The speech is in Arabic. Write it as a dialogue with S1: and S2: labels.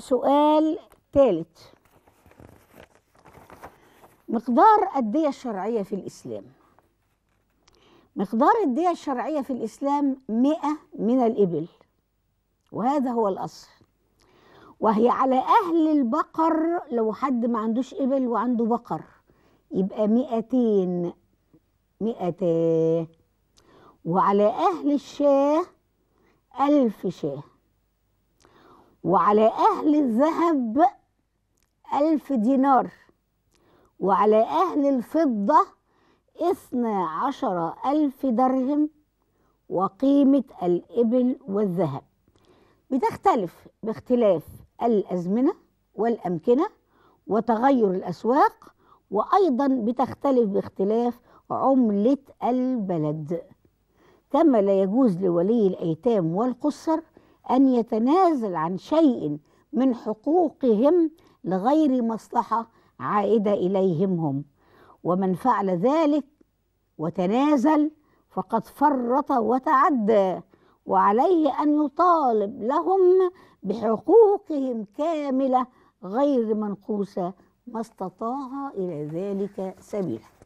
S1: سؤال ثالث مقدار الدية الشرعية في الإسلام مقدار الدية الشرعية في الإسلام مئة من الإبل وهذا هو الأصل وهي على أهل البقر لو حد ما عندوش إبل وعنده بقر يبقى مئتين مئتا وعلى أهل الشاه ألف شاه وعلى أهل الذهب ألف دينار وعلى أهل الفضة اثنى عشر ألف درهم وقيمة الإبل والذهب بتختلف باختلاف الأزمنة والأمكنة وتغير الأسواق وأيضا بتختلف باختلاف عملة البلد كما لا يجوز لولي الأيتام والقصر أن يتنازل عن شيء من حقوقهم لغير مصلحة عائدة إليهم هم ومن فعل ذلك وتنازل فقد فرط وتعدى وعليه أن يطالب لهم بحقوقهم كاملة غير منقوصة ما استطاع إلى ذلك سبيلا